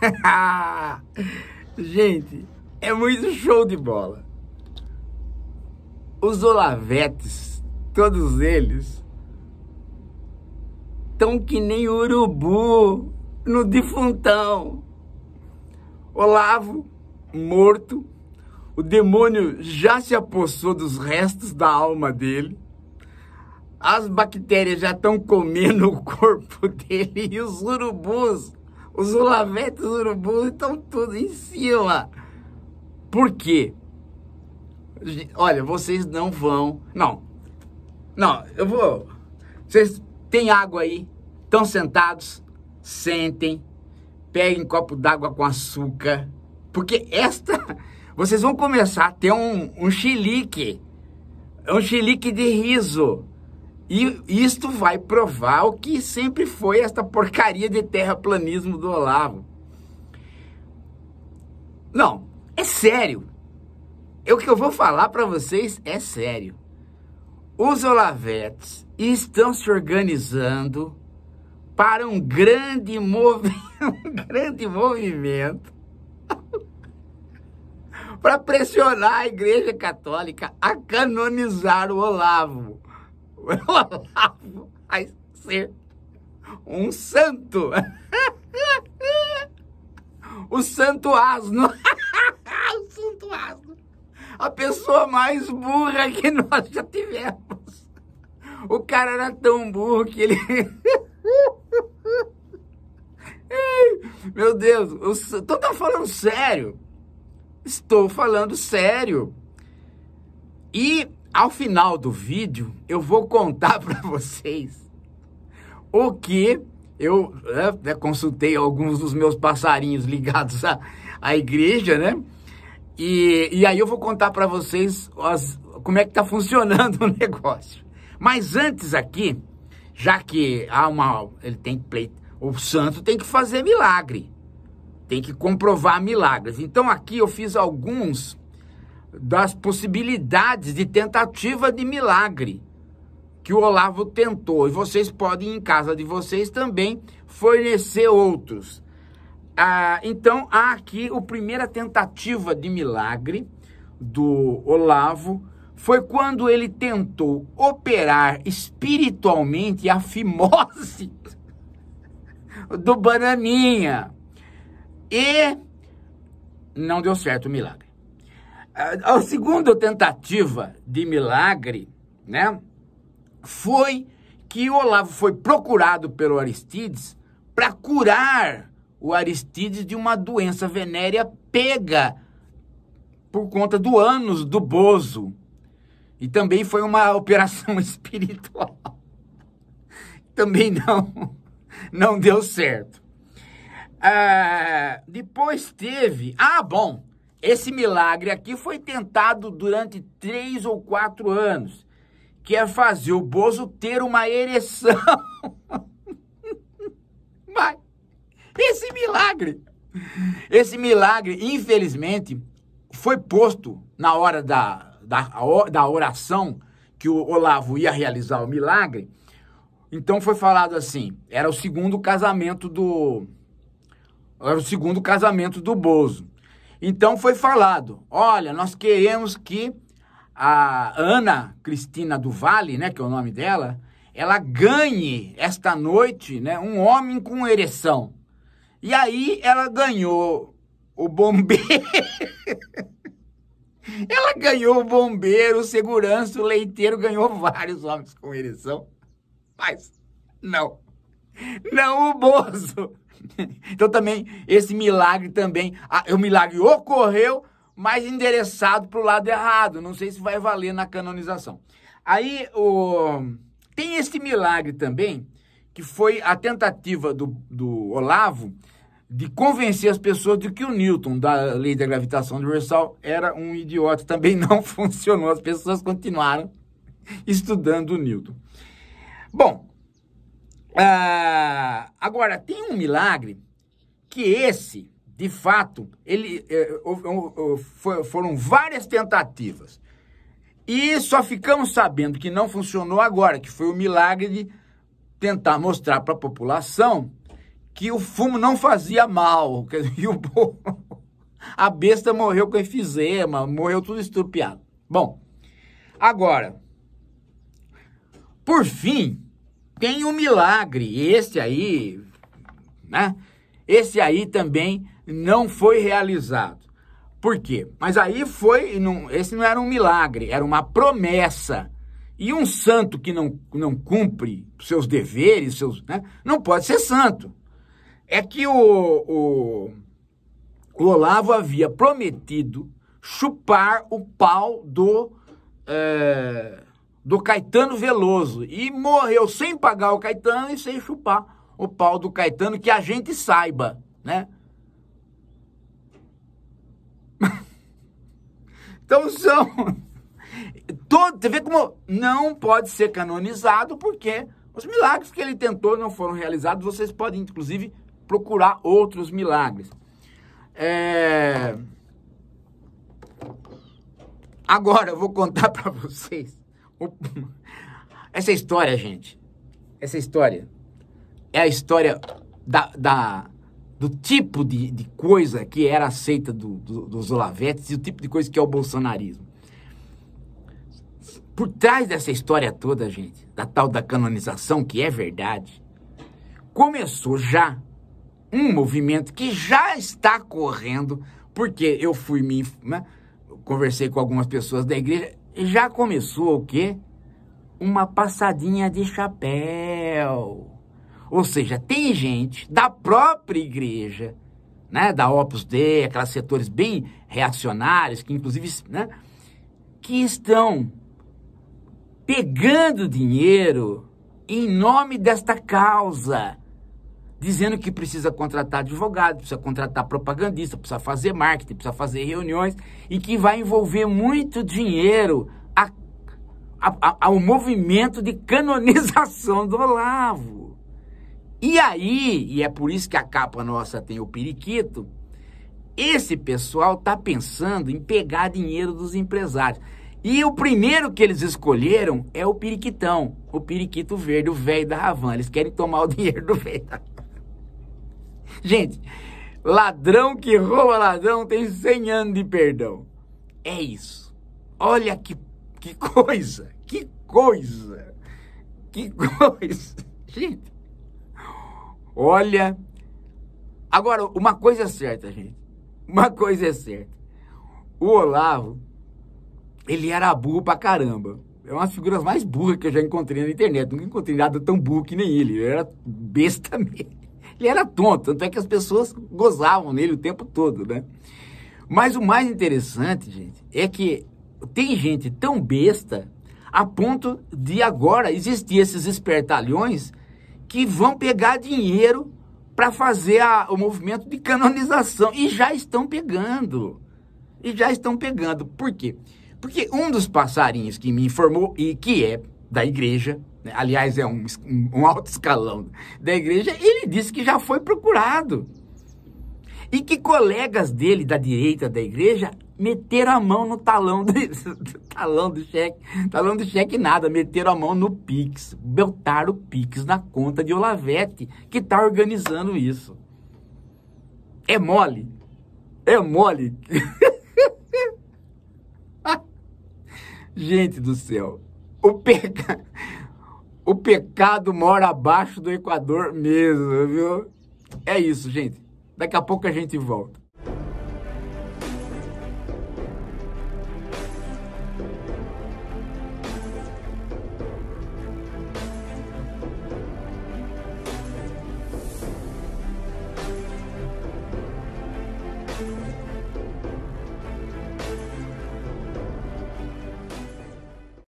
Gente, é muito show de bola. Os Olavetes, todos eles, tão que nem urubu no defuntão. Olavo, morto, o demônio já se apossou dos restos da alma dele. As bactérias já estão comendo o corpo dele e os urubus os ulavetes, urubus estão tudo em cima. Por quê? Olha, vocês não vão. Não. Não, eu vou. Vocês têm água aí? Estão sentados? Sentem. Peguem um copo d'água com açúcar. Porque esta. Vocês vão começar a ter um, um chilique. É um chilique de riso. E isto vai provar o que sempre foi esta porcaria de terraplanismo do Olavo. Não, é sério. É o que eu vou falar para vocês é sério. Os Olavetes estão se organizando para um grande, movi um grande movimento para pressionar a Igreja Católica a canonizar o Olavo o Olavo vai ser um santo. o santo asno. o santo asno. A pessoa mais burra que nós já tivemos. O cara era tão burro que ele... Meu Deus, eu tô, falando sério. Estou falando sério. E ao final do vídeo, eu vou contar para vocês o que eu né, né, consultei alguns dos meus passarinhos ligados à, à igreja, né? E, e aí eu vou contar para vocês as, como é que está funcionando o negócio. Mas antes aqui, já que há uma, ele tem pleit, o santo tem que fazer milagre, tem que comprovar milagres. Então aqui eu fiz alguns das possibilidades de tentativa de milagre que o Olavo tentou. E vocês podem, em casa de vocês, também fornecer outros. Ah, então, há aqui a primeira tentativa de milagre do Olavo. Foi quando ele tentou operar espiritualmente a fimose do Bananinha. E não deu certo o milagre. A, segunda tentativa de milagre, né, foi que Olavo foi procurado pelo Aristides para curar o Aristides de uma doença venérea pega por conta do ânus do Bozo. E também foi uma operação espiritual. também não, não deu certo. Ah, depois teve. Ah, bom! Esse milagre aqui foi tentado durante três ou quatro anos, que é fazer o Bozo ter uma ereção. Mas esse milagre, esse milagre, infelizmente, foi posto na hora da, da, da oração que o Olavo ia realizar o milagre. Então foi falado assim, era o segundo casamento do era o segundo casamento do Bozo. Então foi falado: olha, nós queremos que a Ana Cristina do Vale, né, que é o nome dela, ela ganhe esta noite, né, um homem com ereção. E aí ela ganhou o bombeiro. ela ganhou o bombeiro, o segurança, o leiteiro, ganhou vários homens com ereção. Mas não. Não o Bozo. então também esse milagre também, o milagre ocorreu, mas endereçado para o lado errado. Não sei se vai valer na canonização. Aí o, tem esse milagre também, que foi a tentativa do, do Olavo de convencer as pessoas de que o Newton, da lei da gravitação universal, era um idiota. Também não funcionou, as pessoas continuaram estudando o Newton. Bom, ah, agora, tem um milagre que esse, de fato, ele eh, foram várias tentativas. E só ficamos sabendo que não funcionou agora, que foi o milagre de tentar mostrar para a população que o fumo não fazia mal, que o a besta morreu com efizema, morreu tudo estrupiado. Bom, agora, por fim, tem um milagre, e esse aí, né? Esse aí também não foi realizado. Por quê? Mas aí foi, não, esse não era um milagre, era uma promessa. E um santo que não, não cumpre seus deveres, seus, né, não pode ser santo. É que o, o, o Olavo havia prometido chupar o pau do. É, do Caetano Veloso e morreu sem pagar o Caetano e sem chupar o pau do Caetano, que a gente saiba, né? então são. Todo, você vê como não pode ser canonizado, porque os milagres que ele tentou não foram realizados. Vocês podem, inclusive, procurar outros milagres. É... Agora eu vou contar para vocês Essa história, gente, essa história é a história da, da do tipo de, de coisa que era aceita do, do, dos Olavetes e o tipo de coisa que é o bolsonarismo. Por trás dessa história toda, gente, da tal da canonização, que é verdade, começou já um movimento que já está correndo, porque eu fui me. Né, conversei com algumas pessoas da igreja, já começou o quê? Uma passadinha de chapéu. Ou seja, tem gente da própria igreja, né, da Opus Dei, aqueles setores bem reacionários, que inclusive, né, que estão pegando dinheiro em nome desta causa dizendo que precisa contratar advogado, precisa contratar propagandista, precisa fazer marketing, precisa fazer reuniões e que vai envolver muito dinheiro a, a, a, ao movimento de canonização do Olavo. E aí, e é por isso que a capa nossa tem o periquito, esse pessoal está pensando em pegar dinheiro dos empresários. E o primeiro que eles escolheram é o periquitão, o periquito verde, o velho da Ravan. Eles querem tomar o dinheiro do velho da Havana. Gente, ladrão que rouba ladrão tem 100 anos de perdão. É isso. Olha que, que coisa, que coisa, que coisa. Gente, olha. Agora, uma coisa é certa, gente. Uma coisa é certa. O Olavo, ele era burro pra caramba. É uma das figuras mais burras que eu já encontrei na internet. Nunca encontrei nada tão burro que nem ele. Ele era besta mesmo. Ele era tonto, tanto é que as pessoas gozavam nele o tempo todo, né? Mas o mais interessante, gente, é que tem gente tão besta a ponto de agora existir esses espertalhões que vão pegar dinheiro para fazer a, o movimento de canonização. E já estão pegando. E já estão pegando. Por quê? Porque um dos passarinhos que me informou e que é da igreja, né? aliás, é um, um alto escalão da igreja, ele disse que já foi procurado. E que colegas dele da direita da igreja meteram a mão no talão do, do talão do cheque, talão do cheque nada, meteram a mão no Pix, beltaram o Pix na conta de Olavete, que está organizando isso. É mole, é mole. Gente do céu, o pecado, o pecado mora abaixo do Equador mesmo, viu? É isso, gente. Daqui a pouco a gente volta.